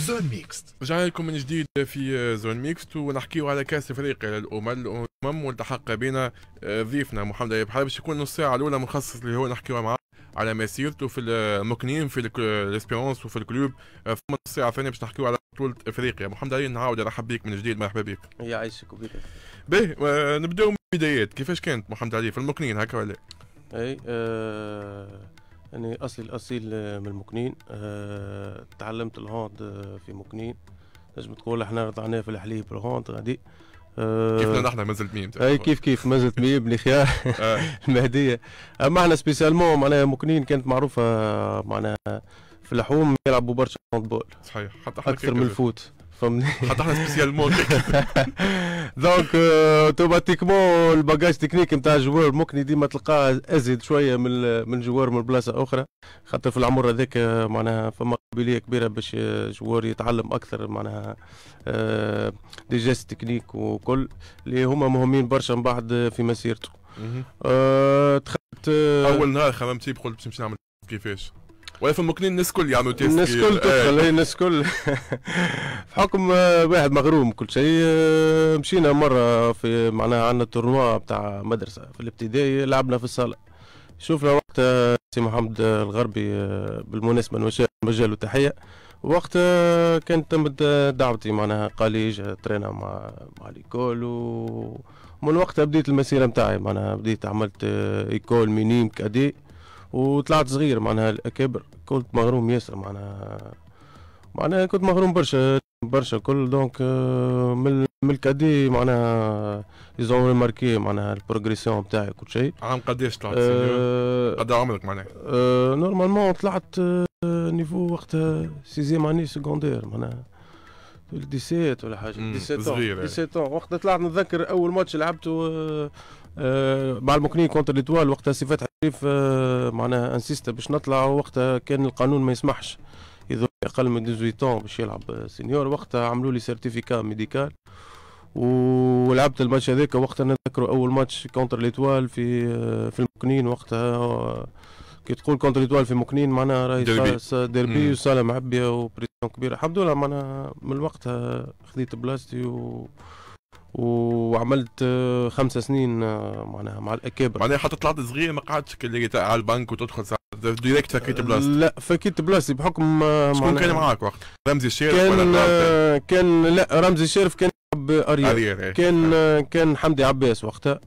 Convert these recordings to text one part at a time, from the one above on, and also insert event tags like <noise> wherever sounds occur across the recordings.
زون ميكست رجعنا لكم من جديد في زون آه، ميكست ونحكيو على كاس افريقيا للامم الامم والتحق بنا آه، ضيفنا محمد ايوب باش يكون نص ساعه الاولى مخصص اللي هو نحكيو معاه على مسيرته في المكنين في الاسبيرونس وفي الكلوب آه، ثم نص ساعه ثانيه باش نحكيو على بطوله افريقيا محمد علي نعاود نرحب بك من جديد مرحبا بك يعيشك وبيك باهي نبداو من البدايات كيفاش كانت محمد علي في المكنين هكا ولا اي آه أنا أصلي الأصيل آه، من مكنين أه تعلمت الهوند آه، في مكنين نجم تقول احنا رضعناه في الحليب الهوند غادي أه كيفنا نحن مازلت ميم اي كيف كيف مازلت ميم بني خيار <laughs> آه. <laughs> المهديه اما احنا سبيسيالمون معناها مكنين كانت معروفه معناها في الحوم يلعبوا برشا بول صحيح حتى اكثر من الفوت فهمني حتى احنا سبيسيال مون دونك اوتوماتيكمون الباجاج تكنيك نتاع الجوار ممكن ديما تلقاه ازيد شويه من من جوار من بلاصه اخرى خاطر في العمر هذاك آه، معناها فما قابليه كبيره باش آه، جوار يتعلم اكثر معناها دي جيست تكنيك وكل اللي هما مهمين برشا من بعد آه، في مسيرته دخلت اول نهار خممت قلت باش نمشي نعمل كيفاش ولا فما كنين الناس الكل يعملوا تيست الناس الكل تدخل هي آه. إيه، الناس الكل بحكم <laughs> آه، واحد مغروم كل شيء آه، مشينا مره في معناها عندنا تورنوا بتاع مدرسه في الابتدائي لعبنا في الصاله شوفنا وقت سي محمد الغربي بالمناسبه نوجه له تحيه وقت كانت تم دعوتي معناها قال لي ترينا مع مع ليكول ومن وقتها بديت المسيره نتاعي معناها بديت عملت ايكول مينيم كادي وطلعت صغير معناها كبر كنت مغروم ياسر معناها معناها كنت مغروم برشا برشا كل دونك آه، من من الكادي معناها يزون ماركي معناها البروغريسيون بتاعي كل شيء عام قداش طلعت آه، سينيور قد عمرك معناها نورمالمون آه، طلعت نيفو وقتها سيزيام اني سكوندير معناها ديسيت ولا حاجه 17 ديسيت يعني. وقتها طلعت نتذكر اول ماتش لعبته مع المكني كونتر ليتوال وقتها سي فتح كيف آه، معناها انسيست باش نطلع وقتها كان القانون ما يسمحش اذا اقل من 18 باش يلعب سينيور وقتها عملوا لي سيرتيفيكا ميديكال ولعبت الماتش هذاك وقتها نذكروا اول ماتش كونتر ليتوال في آه، في المكنين وقتها آه، كي تقول كونتر ليتوال في مكنين معناها راهي ديربي, وسالم وصاله معبيه وبريسيون كبيره الحمد لله معناها من وقتها خذيت بلاصتي و وعملت آه، خمسة سنين آه، معناها مع الاكابر معناها حتى طلعت صغير ما قعدتش اللي على البنك وتدخل ديريكت فكيت آه، بلاصتي لا فكيت بلاصتي بحكم شكون كان معاك وقت رمزي الشارف كان ولا كان لا رمزي الشارف كان أريال. إيه. كان اه. كان حمدي عباس وقتها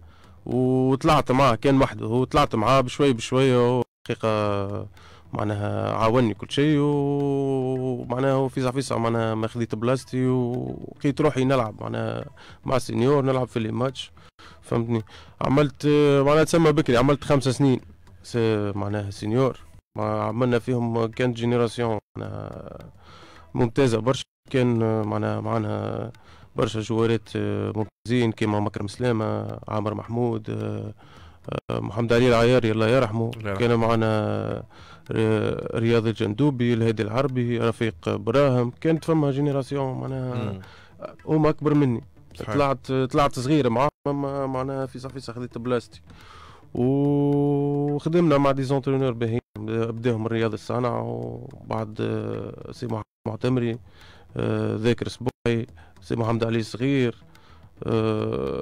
وطلعت معاه كان وحده وطلعت معاه بشوي بشوي حقيقه معناها عاوني كل شيء ومعناها في فيسع معناها ما خذيت بلاصتي وكيت روحي نلعب معناها مع سينيور نلعب في لي ماتش فهمتني عملت معناها تسمى بكري عملت خمسة سنين معناها سينيور عملنا فيهم كانت جينيراسيون معناها ممتازة برشا كان معناها معنا برشا جوارات آه، ممتازين كيما مكرم سلامة عامر محمود آه، آه، محمد علي العياري الله يرحمه كان معنا رياض الجندوبي الهادي العربي رفيق براهم كانت فما جينيراسيون معناها هما اكبر مني صحيح. طلعت طلعت صغير معاهم معناها في صافي خذيت بلاستي وخدمنا مع دي زونترينور باهيين بداهم الرياض الصانع وبعد آه، سي محمد معتمري آه، ذاكر سبوعي سي محمد علي صغير آه،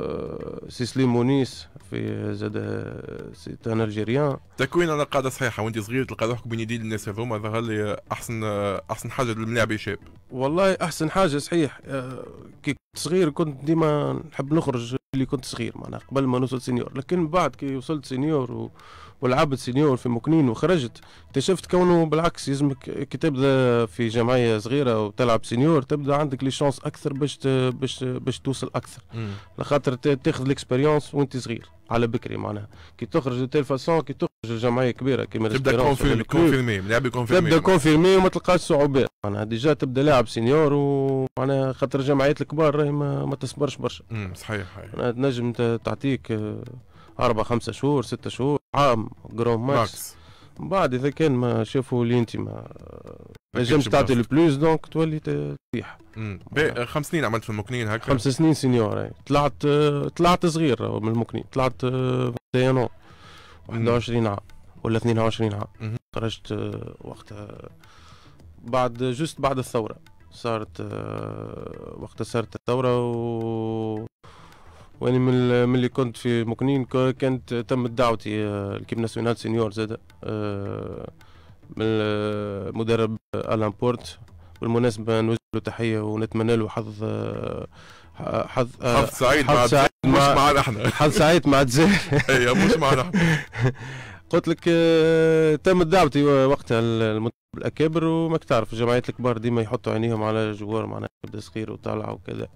سيسلي مونيس في زاد سيت ان الجيريان تكوين على قاعده صحيحه وانت صغير تلقى روحك بين يدي الناس هذوما ظهر لي احسن احسن حاجه للملاعب شاب والله احسن حاجه صحيح آه، كي كنت صغير كنت ديما نحب نخرج اللي كنت صغير معناها قبل ما نوصل سينيور لكن بعد كي وصلت سينيور و... والعبد سينيور في مكنين وخرجت اكتشفت كونه بالعكس يلزمك كي تبدا في جمعيه صغيره وتلعب سينيور تبدا عندك لي شانس اكثر باش باش باش توصل اكثر لخاطر تاخذ الاكسبيريونس وانت صغير على بكري معناها كي تخرج دو تيل فاسون كي تخرج جمعيه كبيره كيما تبدا كونفيرمي كونفيرمي كونفيرمي تبدا كونفيرمي وما تلقاش صعوبات معناها ديجا تبدا لاعب سينيور ومعناها خاطر الجمعيات الكبار راهي ما, ما تصبرش برشا صحيح صحيح تنجم تعطيك أربع خمسة شهور ستة شهور عام جرون ماكس من بعد إذا كان ما شافوا اللي أنت ما نجمش تعطي البلوز دونك تولي تطيح خمس سنين عملت في المكنين هكا خمس سنين سينيور طلعت طلعت صغير من المكنين طلعت 21 عام ولا 22 عام خرجت وقتها بعد جوست بعد الثوره صارت وقتها صارت الثورة و واني من ملي كنت في مكنين كانت تمت دعوتي الكيب آه، ناسيونال سينيور زاد آه، من المدرب الان بورت بالمناسبه نوجه له تحيه ونتمنى له حظ آه، حظ حظ سعيد حظ <laughs> سعيد مع إيه، مش معنا احنا حظ سعيد مع الجزائر اي مش معنا احنا قلت لك تمت دعوتي وقتها المنتخب الاكابر وما تعرف الجمعيات الكبار ديما يحطوا عينيهم على جوار معناها يبدا صغير وطالعه وكذا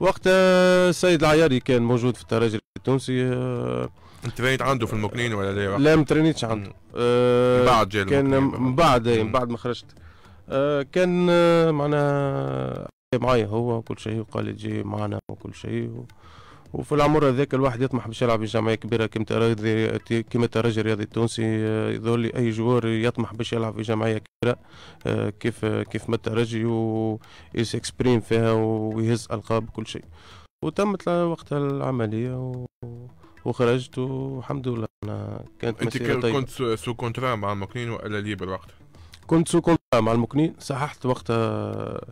وقتها السيد العياري كان موجود في الترجي التونسي آه، انت بيت عنده في المكنين ولا لا؟ لا ما ترينيتش عنده آه بعد جاي كان من بعد من بعد ما خرجت آه كان آه، معناها آه، معايا هو وكل شيء وقال لي تجي معنا وكل شيء و... وفي العمر هذاك الواحد يطمح باش يلعب جمعيه كبيره كيما الترجي كيما الترجي الرياضي التونسي يظهر آه، لي اي جوار يطمح باش يلعب في جمعيه كبيره آه، كيف كيف ما الترجي اكسبريم فيها ويهز القاب كل شيء وتمت وقتها العمليه و... وخرجت والحمد لله انا كانت انت كنت سو كونترا مع المكنين ولا ليبر وقتها؟ كنت سو كونترا مع المكنين صححت وقتها آه،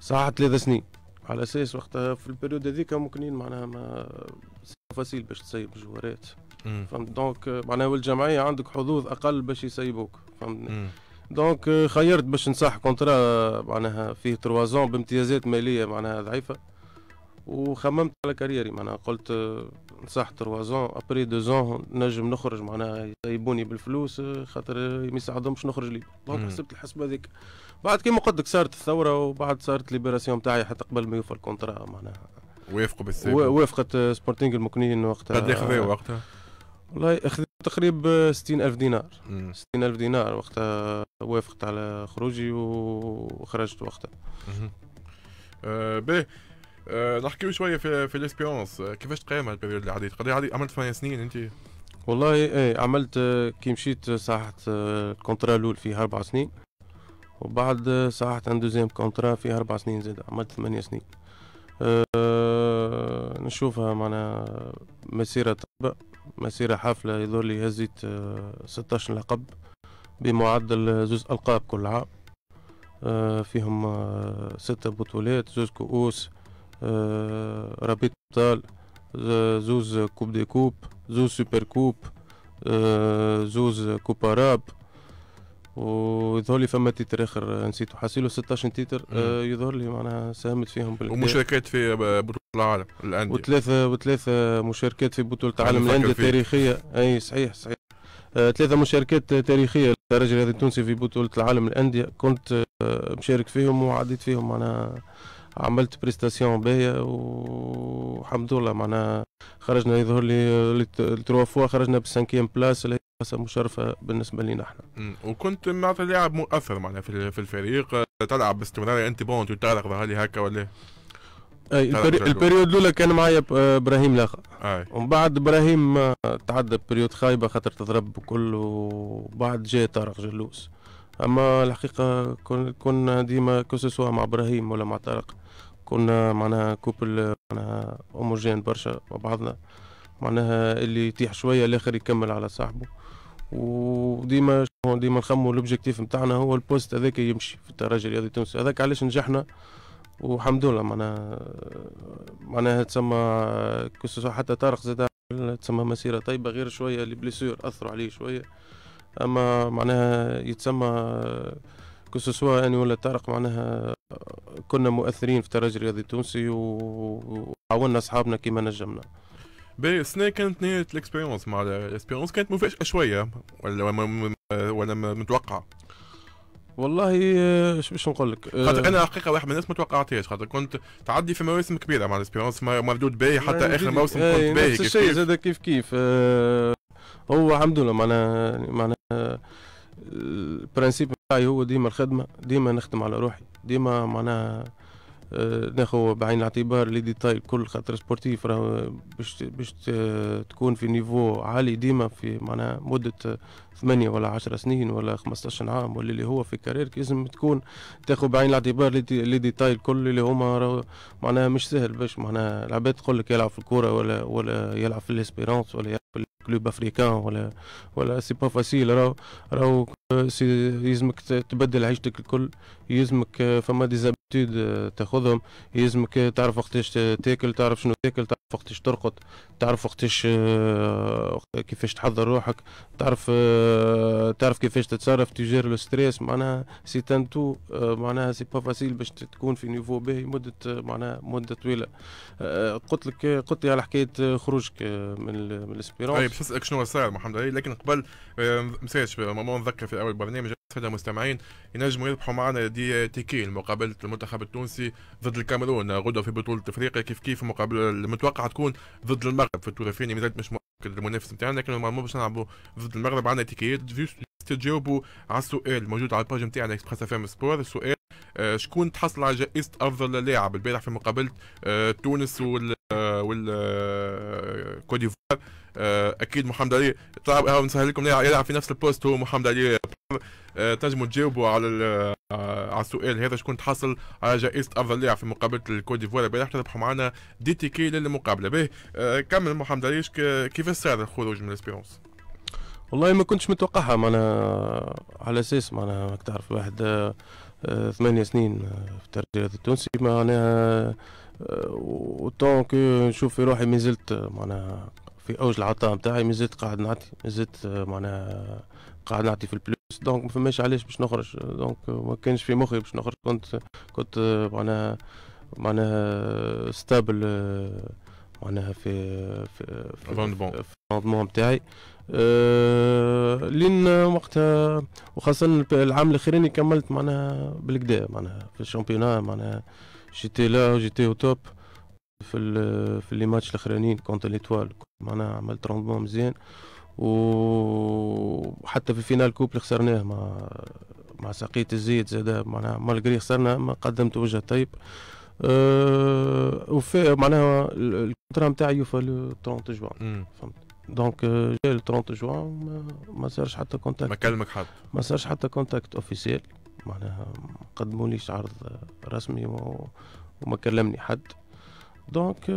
صححت ثلاث سنين على اساس وقتها في البريود هذيك ممكنين معناها ما فاسيل باش تسيب جوارات فهمت دونك معناها والجمعيه عندك حظوظ اقل باش يسيبوك فهمتني دونك خيرت باش نصح كونترا معناها فيه تروازون بامتيازات ماليه معناها ضعيفه وخممت على كاريري معناها قلت صح تروا زون ابري دو زون نجم نخرج معناها يبوني بالفلوس آه، خاطر آه، ما يساعدهمش نخرج لي دونك حسبت الحسبه هذيك بعد كيما قلت لك صارت الثوره وبعد صارت ليبراسيون تاعي حتى قبل ما يوفى الكونترا معناها وافقوا بالسيف وافقت سبورتينغ آه، المكنين وقتها قد ايه وقتها والله اخذت تقريبا 60000 دينار 60000 دينار وقتها وافقت على خروجي وخرجت وقتها آه باهي آه، نحكيو شويه في في الاكسبيرونس آه، كيفاش تقيمها البيريود اللي عديت قد عديت عملت ثمانيه سنين انت والله ايه عملت آه، كي مشيت صححت الكونترا الاول فيها اربع سنين وبعد صححت ان دوزيام كونترا فيها اربع سنين زاد عملت ثمانية سنين أه نشوفها معنا مسيره طيبه مسيره حافله يظهر لي هزيت 16 لقب بمعدل زوز القاب كل عام فيهم ستة بطولات زوز كؤوس آه، رابيد بطال آه، زوز كوب دي كوب زوز سوبر كوب آه، زوز كوب اراب ويظهر لي فما تيتر اخر نسيتو حاسيلو 16 تيتر يظهر لي معناها ساهمت فيهم بالكبير ومشاركات في بطوله العالم الانديه وثلاثه وثلاثه مشاركات في بطوله العالم الانديه التاريخيه اي صحيح صحيح ثلاثه مشاركات تاريخيه للدرجه الرياضي التونسي في بطوله العالم الانديه كنت مشارك فيهم وعديت فيهم معناها عملت بريستاسيون باهية والحمد لله معناها خرجنا يظهر لي تروا فوا خرجنا بالسانكيام بلاس اللي هي مشرفة بالنسبة لنا احنا. وكنت معناتها لاعب مؤثر معناها في الفريق تلعب باستمرار انت بون تعرف ظهر لي هكا ولا اي البريود الاولى كان معايا ابراهيم لاخا ومن بعد ابراهيم آه، تعدى بريود خايبه خاطر تضرب بكل وبعد جاء طارق جلوس اما الحقيقه كنا ديما كوسوسوا مع ابراهيم ولا مع طارق كنا معناها كوبل معناها اوموجين برشا مع بعضنا معناها اللي يطيح شويه الاخر يكمل على صاحبه وديما ديما نخمو الاوبجيكتيف نتاعنا هو البوست هذاك يمشي في الدرجه الرياضي التونسي هذاك علاش نجحنا والحمد لله معناها معناها تسمى حتى طارق زاد تسمى مسيره طيبه غير شويه اللي بليسور اثروا عليه شويه اما معناها يتسمى كسوسوا اني ولا طارق معناها كنا مؤثرين في الترجي الرياضي التونسي وعاونا اصحابنا كما نجمنا باهي السنه كانت نهايه الاكسبيرونس مع الاكسبيرونس كانت مفاجاه شويه ولا ولا متوقعه والله اش باش نقول لك خاطر آه، انا حقيقه واحد من الناس ما توقعتهاش خاطر كنت تعدي في مواسم كبيره مع الاسبيرونس مردود باهي حتى يعني اخر موسم كنت باهي نفس الشيء زاد كيف كيف آه، هو الحمد لله معنا يعني معنا آه، البرنسيب تاعي هو ديما الخدمه ديما نخدم على روحي ديما معناها آه، ناخذ بعين الاعتبار لي ديتاي كل خاطر سبورتيف راه باش باش تكون في نيفو عالي ديما في معناها مده ثمانية ولا عشر سنين ولا 15 عام ولا اللي هو في كاريرك لازم تكون تاخذ بعين الاعتبار لي ديتاي الكل اللي هما معناها مش سهل باش معناها العباد تقول لك يلعب في الكوره ولا ولا يلعب في ليسبيرونس ولا يلعب في كلوب افريكان ولا ولا سي با فاسيل راهو راهو يلزمك تبدل عيشتك الكل يلزمك فما ديزابيتود تاخذهم يلزمك تعرف وقتاش تاكل تعرف شنو تاكل تعرف وقتاش ترقد تعرف وقتاش آه، كيفاش تحضر روحك تعرف آه، آه، تعرف كيفاش تتصرف تجير لو ستريس معناها سي ان تو آه، معناها سي با فاسيل باش تكون في نيفو باهي مده آه، معناها مده طويله قلت لك قلت لي على حكايه خروجك من من الاسبيرونس طيب، اي باش نسالك شنو صار محمد علي إيه، لكن قبل ما نساش نذكر في اول برنامج الساده المستمعين ينجموا يربحوا معنا دي تيكي مقابله المنتخب التونسي ضد الكاميرون غدوه في بطوله افريقيا كيف كيف مقابله المتوقعة تكون ضد المغرب في الدور الثاني مازال مش مؤكد المنافس نتاعنا لكن ما باش نلعبوا ضد المغرب عندنا تيكيات تجاوبوا على السؤال موجود على الباج نتاعنا اكسبريس اف ام سبور السؤال آه، شكون تحصل على جائزه افضل لاعب البارح في مقابله آه، تونس وال آه، وال كوديفوار آه، اكيد محمد علي طبعا آه، نسهل لكم يلعب في نفس البوست هو محمد علي آه، تنجموا تجاوبوا على على السؤال هذا شكون تحصل على جائزه افضل لاعب في مقابله الكوت ديفوار البارح تربحوا معنا دي تي كي للمقابله به كمل محمد علي كيف صار الخروج من الاسبيرونس والله ما كنتش متوقعها معناها على اساس معناها راك تعرف واحد ثمانية سنين في الترجيلات التونسي معناها وطون كو نشوف في روحي ما زلت معناها في اوج العطاء نتاعي مازلت قاعد نعطي مازلت آه، معناها قاعد نعطي في البلوس دونك ما فماش علاش باش نخرج دونك ما كانش في مخي باش نخرج كنت كنت آه، معناها معناها ستابل آه، معناها في في في الروندمون نتاعي أه لين وقتها وخاصة العام الاخراني كملت معناها بالكدا معناها في الشامبيونان معناها جيتي لا جيتي او توب أه في في لي ماتش الاخرانيين كونتر ليتوال معناها عملت روندمون مزيان وحتى في فينال كوب خسرناه مع مع ساقية الزيت زاد معناها مالغري خسرنا ما قدمت وجه طيب أه وفي معناها الكونترا نتاعي يوفى 30 جوان فهمت دونك آه، جا 30 جوان ما صارش حتى كونتاكت ما كلمك حد ما صارش حتى كونتاكت اوفيسيال معناها ما قدموليش عرض رسمي وما كلمني حد دونك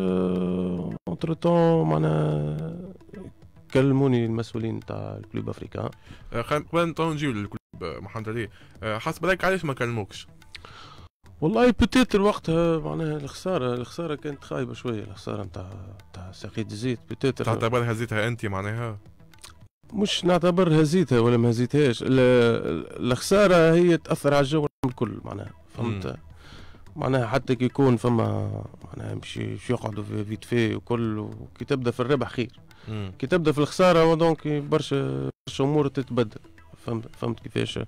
اونتر تون معناها كلموني المسؤولين تاع الكلوب افريكان قبل تو نجيو للكلوب آه، محمد علي آه، حسب رايك علاش ما كلموكش؟ والله بوتيتر وقتها آه، معناها الخساره الخساره كانت خايبه شويه الخساره نتاع نتاع سقيت الزيت بوتيتر تعتبر هزيتها انت معناها؟ مش نعتبر هزيتها ولا ما هزيتهاش الخساره هي تاثر على الجو الكل معناها فهمت معناها حتى كي يكون فما معناها باش يقعدوا في فيت في وكل وكي تبدا في الربح خير مم. كي تبدا في الخساره دونك برشا برشا امور تتبدل فهمت فهمت كيفاش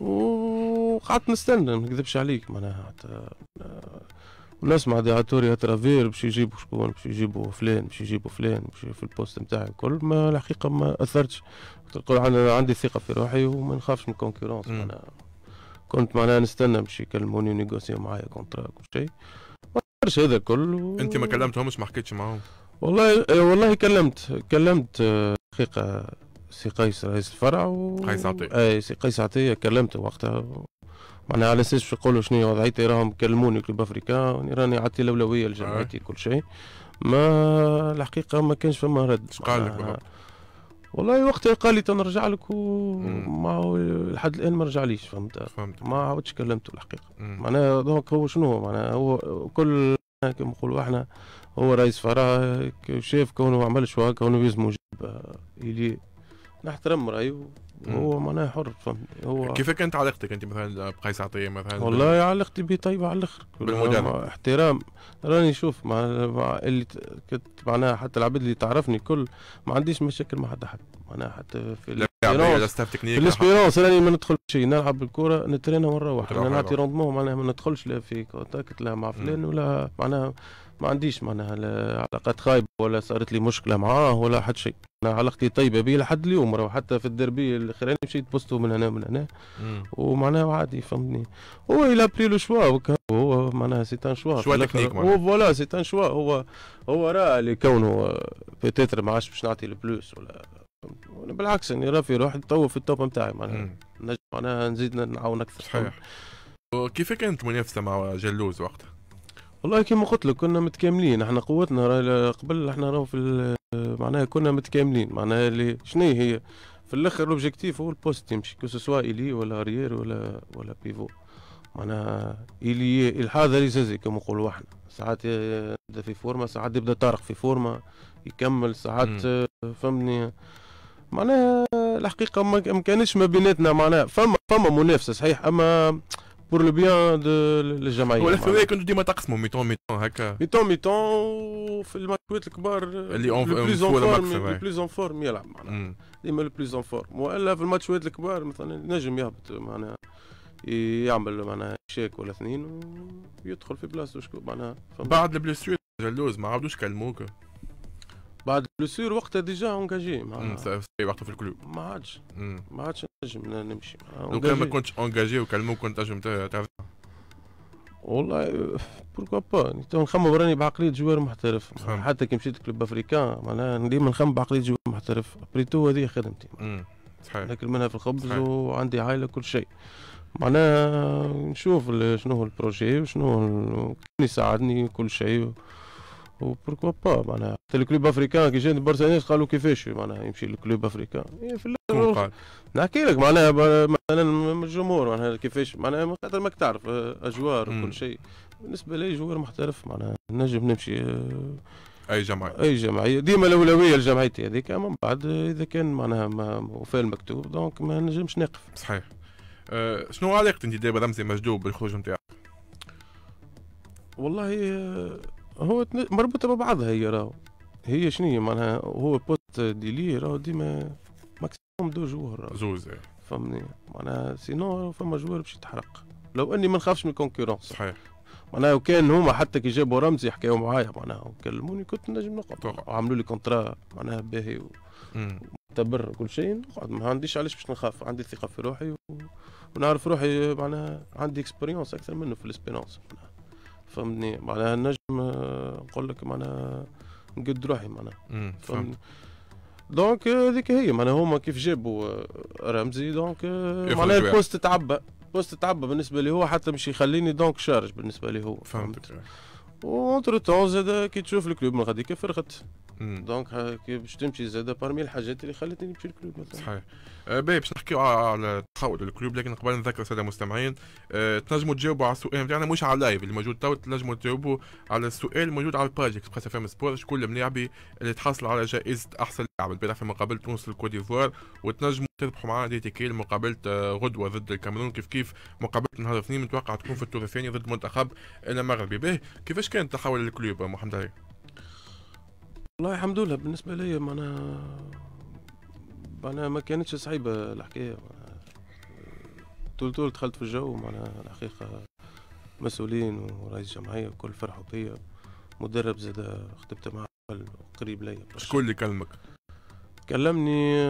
وقعدت نستنى ما نكذبش عليك معناها حتى ونسمع آه، عطوري اترافير باش يجيبوا شكون باش يجيبوا فلان باش يجيبوا فلان باش في البوست نتاعي الكل ما الحقيقه ما اثرتش تقول عندي ثقه في روحي وما نخافش من الكونكورونس معناها كنت معناها نستنى باش يكلموني ونيغوسيو معايا كونترا وكل شيء القرش هذا كله انت ما كلمتهمش ما حكيتش معاهم والله إيه، والله كلمت كلمت حقيقه آه، سي قيس رئيس الفرع و... قيس عطيه اي سي قيس عطيه كلمته وقتها و... معناها على اساس باش يقولوا شنو وضعيتي راهم كلموني كلوب افريكا راني عطي الاولويه لجمعيتي إيه. كل شيء ما الحقيقه ما كانش فما رد قال لك والله وقتها قال لي تنرجع لك وما هو لحد الان ما رجعليش فهمت فهمت ما عاودش كلمته الحقيقه معناها دونك هو شنو معناها هو كل كما نقولوا احنا هو رئيس فرع شاف كونه عمل شو كونه يلزمه آه، يجيب اللي نحترم رايه هو معناها حر هو كيف كانت علاقتك انت مثلا بقيس عطيه مثلا والله بال... علاقتي به طيبه على الاخر احترام راني شوف مع اللي كنت معناها حتى العباد اللي تعرفني كل ما عنديش مشاكل مع حد حد معناها حتى في الاسبيرونس يعني راني ما ندخلش شيء نلعب بالكوره نترينا ونروح انا نعطي روندمون معناها ما ندخلش لا في كونتاكت لا مع فلان ولا معناها ما عنديش معناها علاقات خايبه ولا صارت لي مشكله معاه ولا حد شيء انا علاقتي طيبه به لحد اليوم راه حتى في الدربيه الاخراني مشيت بوستو من هنا من هنا ومعناها عادي فهمتني هو الى بري لو شوا هو معناها سي ان شوا شوا تكنيك هو فوالا سي ان شوا هو هو راه اللي كونه بيتيتر ما عادش باش نعطي البلوس ولا بالعكس أنا يعني راه في روحي تو في التوب نتاعي معناها نجم معناها نزيد نعاون اكثر صحيح كيف كانت منافسه مع جلوز وقتها؟ والله كيما قلت لك كنا متكاملين احنا قوتنا قبل احنا راهو في معناها كنا متكاملين معناها اللي شنو هي في الاخر الاوبجيكتيف هو البوست يمشي كو سوا الي ولا اريير ولا ولا بيفو معناها الي الحاضر يزازي كما نقولوا احنا ساعات يبدا في فورمه ساعات يبدا طارق في فورمه يكمل ساعات فهمني معناها الحقيقه ما كانش ما بيناتنا معناها فما فما منافسه صحيح اما بور لو بيان دو الجمعيه والاثنويه كنتوا ديما تقسموا ميتون ميتون هكا ميتون ميتون وفي الماتشات الكبار اللي اون بليز اون فورم بليز اون فورم يلعب معناها ديما لو بلوز اون فورم والا في الماتشات الكبار مثلا نجم يهبط معناها يعمل معناها شيك ولا اثنين ويدخل في بلاصته شكون معناها بعد البليسيور جلوز ما عاودوش كلموك بعد لو سير وقتها ديجا اونجاجي مع وقتها في الكلوب ما عادش ما عادش نجم نمشي لو كان ما كنتش اونجاجي وكلموك كنت نجم تعرف والله بوركوا يعني با نخمم راني بعقليه جوار محترف حتى كي مشيت كلوب افريكان معناها ديما نخمم بعقليه جوار محترف بريتو هذه خدمتي صحيح ناكل منها في الخبز وعندي عائله كل شيء معناها نشوف شنو هو البروجي وشنو هو يساعدني كل شيء وبوركوا با معناها حتى الكلوب افريكان كي جاني برشا ناس قالوا كيفاش معناها يمشي للكلوب افريكان إيه، في الاخر نحكي لك معناها مثلا الجمهور معناها كيفاش معناها خاطر ماك تعرف آه، اجوار وكل شيء بالنسبه لي جوار محترف معناها نجم نمشي آه، اي جمعيه اي جمعيه ديما الاولويه لجمعيتي هذيك اما من بعد اذا كان معناها وفاء المكتوب دونك ما نجمش نقف صحيح أه شنو علاقه انت دابا رمزي مجدوب بالخروج نتاعك؟ والله أه هو مربوطه ببعضها هي راهو هي شنو هي معناها هو بوست ديلي راهو ديما ماكسيموم دو جوار زوز فهمني معناها سينو فما جوار باش يتحرق لو اني ما نخافش من الكونكورونس صحيح معناها وكان هما حتى كي جابوا رمزي حكاوا معايا معناها وكلموني كنت نجم نقعد وعملوا لي كونترا معناها باهي و... وكل كل شيء نقعد ما عنديش علاش باش نخاف عندي ثقه في روحي و... ونعرف روحي معناها عندي اكسبيريونس اكثر منه في الاسبيرونس معناها فهمتني معناها النجم آه، نقول لك معناها نقد روحي معناها فهمتني دونك آه، هذيك هي معناها هما كيف جابوا آه، رمزي دونك معناها البوست تعبى البوست تعبى بالنسبه لي هو حتى مش يخليني دونك شارج بالنسبه لي هو فهمت. وانتر تون زاد كي تشوف الكلوب من كيف فرقت دونك باش تمشي زاد بارمي الحاجات اللي خلتني نمشي للكلوب مثلا صحيح آه، باهي باش نحكيو على التحول للكلوب لكن قبل نذكر الساده المستمعين آه، تنجموا تجاوبوا على السؤال نتاعنا مش على اللايف اللي موجود توا تنجموا تجاوبوا على السؤال الموجود على الباج اكسبريس اف ام سبور شكون الملاعبي اللي تحصل على جائزه احسن لاعب البارح في مقابله تونس الكوت ديفوار وتنجموا تربحوا معنا دي تي كي مقابله آه، غدوه ضد الكاميرون كيف كيف مقابله نهار الاثنين متوقع تكون في الدور الثاني ضد منتخب المغربي باهي كيفاش كان التحول الكلوب محمد علي؟ والله الحمد لله بالنسبه ليا معناها معناها ما كانتش صعيبه الحكايه طول طول دخلت في الجو معناها الحقيقه مسؤولين ورئيس جمعيه وكل فرحوا بيا مدرب زاد خدمت معه قريب ليا شكون اللي كلمك؟ كلمني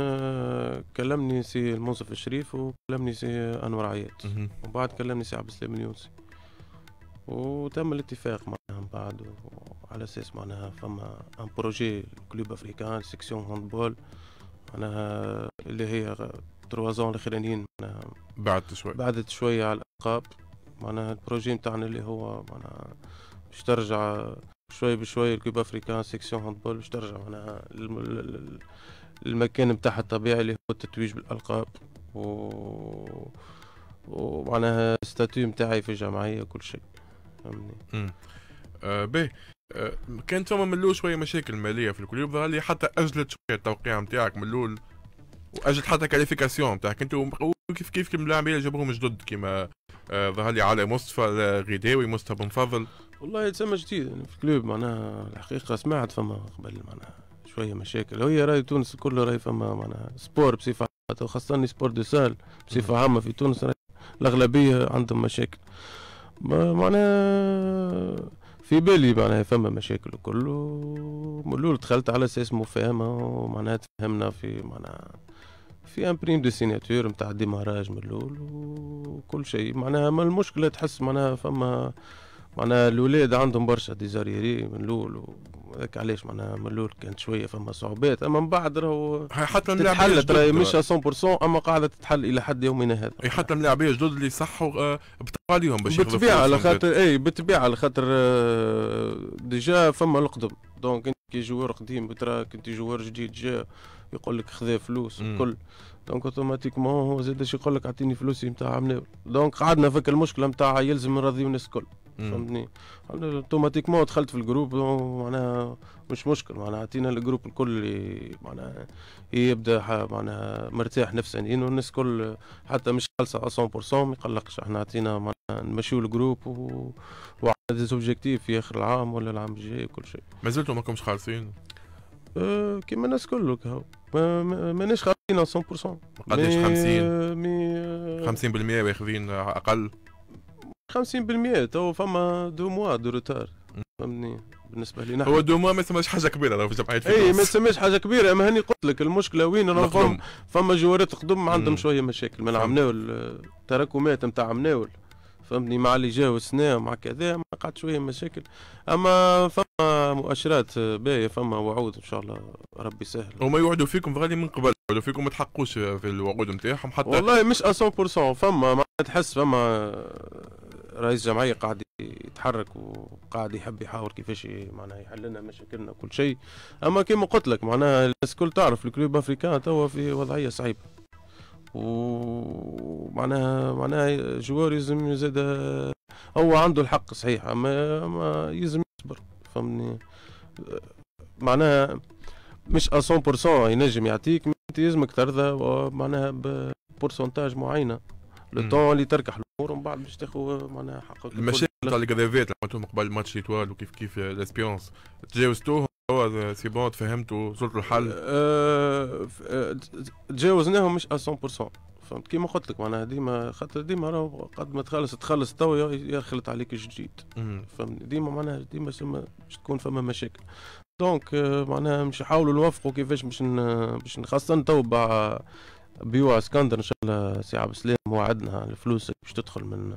كلمني سي المنصف الشريف وكلمني سي انور عياد وبعد كلمني سي عبد السلام اليونسي وتم الاتفاق معهم بعد على اساس معناها فما ان بروجي كلوب افريكان سيكسيون هاندبول معناها اللي هي تروازون الاخرانيين معناها بعدت شوي بعدت شويه على الالقاب معناها البروجي نتاعنا اللي هو معناها باش ترجع شوي بشوي الكوب افريكان سيكسيون هاندبول باش ترجع معناها المكان نتاعها الطبيعي اللي هو التتويج بالالقاب و ومعناها ستاتيو نتاعي في الجمعيه وكل شيء فهمني آه به آه كانت فما من الاول شويه مشاكل ماليه في الكليوب ظهر لي حتى اجلت شويه التوقيع نتاعك من الاول واجلت حتى كاليفيكاسيون نتاعك انت كيف كيف كيما اللاعبين جابوهم جدد كيما آه، ظهر لي علي مصطفى آه، غداوي مصطفى بن فضل والله تسمى جديد يعني في الكلوب معناها الحقيقه سمعت فما قبل معناها شويه مشاكل هي راي تونس كله راي فما معناها سبور بصفه وخاصه سبور دو سال بصفه عامه في تونس الاغلبيه عندهم مشاكل معناها في بالي معناها فما مشاكل الكل ومن الاول دخلت على اساس مفاهمه ومعناها تفهمنا في معناها في ان بريم دو سيناتور نتاع ديماراج من الاول وكل شيء معناها ما المشكله تحس معناها فما معناها الاولاد عندهم برشا ديزاريري من الاول و... هذاك علاش معناها من الاول كانت شويه فما صعوبات اما من بعد راهو حتى تتحلت راهي مش 100% اما قاعده تتحل الى حد يومنا هذا حتى ملاعبيه جدد اللي صحوا آه، بطلع عليهم باش بالطبيعه إيه، على خاطر اي بالطبيعه على خاطر ديجا فما القدم دونك انت كي جوار قديم تراك انت جوار جديد جا يقول لك خذا فلوس الكل دونك اوتوماتيكمون هو زاد يقول لك اعطيني فلوسي نتاع عمناول دونك قعدنا فك المشكله نتاع يلزم نرضيو الناس الكل فهمتني اوتوماتيكمون دخلت في الجروب معناها مش مشكل معناها عطينا الجروب الكل معناها يبدا معناها مرتاح نفسيا والناس انه الناس الكل حتى مش خالصه 100% ما يقلقش احنا عطينا معناها نمشيو الجروب و... وعندنا سوبجيكتيف في اخر العام ولا العام الجاي وكل شيء مازلتوا ماكمش خالصين؟ أه كيما الناس الكل ماناش خالصين 100% قداش 50 مي 50% واخذين اقل 50% تو فما دو موا دو روتار فهمني بالنسبه لي نحن هو دو موا ما يسماش حاجه كبيره راه في جمعيه اي ما يسماش حاجه كبيره اما هاني قلت لك المشكله وين راه فما فما جوارات قدم عندهم شويه مشاكل من عمناول تراكمات نتاع عمناول فهمني مع اللي جاو السنة مع كذا ما قعد شوية مشاكل أما فما مؤشرات باهية فما وعود إن شاء الله ربي يسهل وما يوعدوا فيكم غالي من قبل يوعدوا فيكم ما تحقوش في الوعود نتاعهم حتى والله مش 100% فما ما تحس فما رئيس جمعيه قاعد يتحرك وقاعد يحب يحاور كيفاش معناها يحل لنا مشاكلنا وكل شيء اما كما قلت لك معناها الناس الكل تعرف الكلوب افريكان توا في وضعيه صعيبه ومعناها معناها جوار يلزم زاد هو عنده الحق صحيح اما ما يلزم يصبر فهمني معناها مش 100% ينجم يعطيك انت يلزمك ترضى معناها بورسنتاج معينه لو طون اللي تركح الامور ومن بعد باش تاخذ معناها حقك المشاكل تاع الكرافات اللي عملتوهم قبل الماتش ايطوال وكيف كيف الاسبيونس تجاوزتوهم هو سي بون تفهمتوا وصلتوا الحل أه تجاوزناهم مش 100% فهمت كيما قلت لك معناها ديما خاطر ديما راهو قد ما تخلص تخلص تو يخلط عليك جديد فهمت ديما معناها ديما باش تكون فما مشاكل دونك معناها مش نحاولوا نوفقوا كيفاش باش باش خاصه تو بيوع اسكندر ان شاء الله سي عبد السلام وعدنا الفلوس باش تدخل من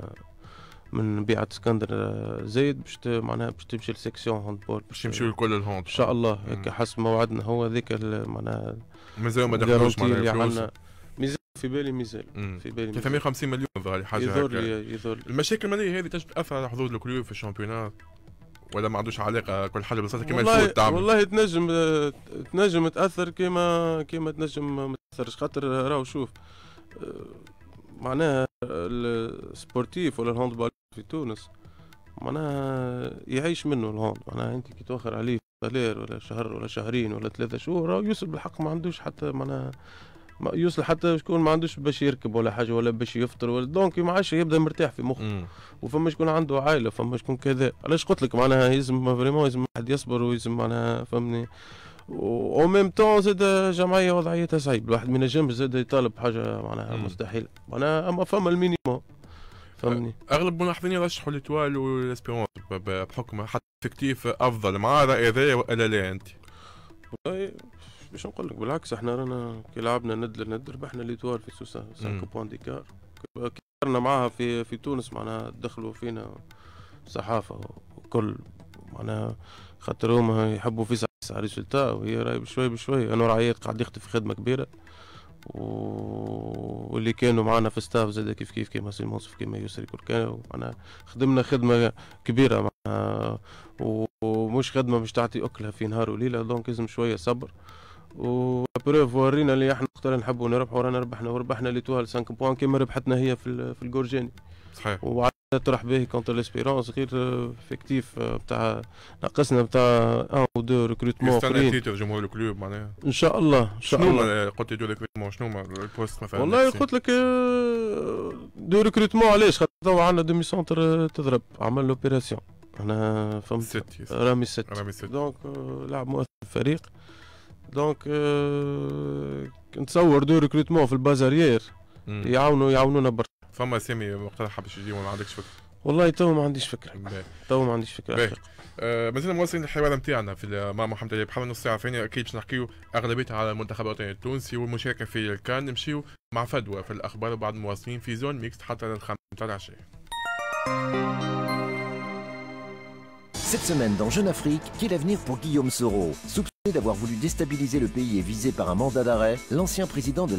من بيعة اسكندر آه، زايد باش معناها باش تمشي لسيكسيون بول باش يمشيو الكل الهوند ان شاء الله هيك حسب ما وعدنا هو ذيك معناها مازال ما دخلوش معناها الفلوس في بالي ميزال في بالي 350 مليون ظهر حاجه يضر يضر المشاكل الماليه هذه تجب تاثر على حظوظ الكلوب في الشامبيونات ولا ما عندوش علاقه كل حاجه بصح كيما الفول تعمل والله تنجم تنجم تاثر كيما كيما تنجم ما تاثرش خاطر راهو شوف معناها السبورتيف ولا الهاندبال في تونس معناها يعيش منه الهوند معناها انت كي توخر عليه سالير ولا شهر ولا شهرين ولا ثلاثة شهور يوسف بالحق ما عندوش حتى معناها يوصل حتى شكون ما عندوش باش يركب ولا حاجه ولا باش يفطر ولا دونك ما عادش يبدا مرتاح في مخه وفما شكون عنده عائله فما شكون كذا علاش قلت لك معناها يلزم فريمون يلزم واحد يصبر ويلزم معناها فهمني او ميم تون زاد جمعيه وضعيتها صعيب الواحد ما ينجمش زاد يطالب حاجه معناها مستحيله معناها اما فما المينيموم فهمني اغلب الملاحظين يرشحوا ليتوال والاسبيرونس بحكم حتى فيكتيف افضل مع راي هذايا ولا لا انت باش نقول لك بالعكس احنا رانا كي لعبنا ند لند ربحنا ليتوار في سوسه 5 بوان ديكار كبرنا معاها في في تونس معناها دخلوا فينا صحافه وكل معناها خاطر هما يحبوا في ساعه ريزلتا وهي راهي بشوي بشوي انا عياد قاعد يخدم في خدمه كبيره واللي كانوا معنا في ستاف زاد كيف كيف كيما سي المنصف كيما يسري كل كان معنا خدمنا خدمه كبيره مع ومش خدمه مش تعطي اكلها في نهار وليله دونك لازم شويه صبر وبروف ورينا اللي احنا وقت نحبوا نربحوا رانا ربحنا وربحنا ليتوال 5 بوان كيما ربحتنا هي في في الجورجاني صحيح وعاد ترح به كونتر ليسبيرونس غير فيكتيف آه، بتاع ناقصنا بتاع ان او دو ريكروتمون اخرين يستنى جمهور الكلوب معناها ان شاء الله ان شاء شنو الله شنو قلت دو ريكروتمون شنو البوست مثلا والله قلت لك دو آه، ريكروتمون علاش خاطر تو عندنا دومي سونتر تضرب عمل لوبيراسيون انا فهمت رامي ست رامي ست دونك لاعب مؤثر في الفريق دونك أه euh, نتصور دو ريكروتمون في البازاريير يعاونوا يعاونونا برشا فما سامي مقترح باش يجيو ما عندكش فكره والله تو ما عنديش فكره تو ما عنديش فكره آه مازلنا مواصلين الحوار نتاعنا في مع محمد علي بحال نص ساعه ثانيه اكيد باش نحكيو اغلبيتها على المنتخب الوطني التونسي والمشاركه في الكان نمشيو مع فدوى في الاخبار وبعد مواصلين في زون ميكس حتى للخمسه نتاع العشاء Cette semaine dans Jeune Afrique, est l'avenir pour Guillaume Soro Soupçonné d'avoir voulu déstabiliser le pays et visé par un mandat d'arrêt, l'ancien président de la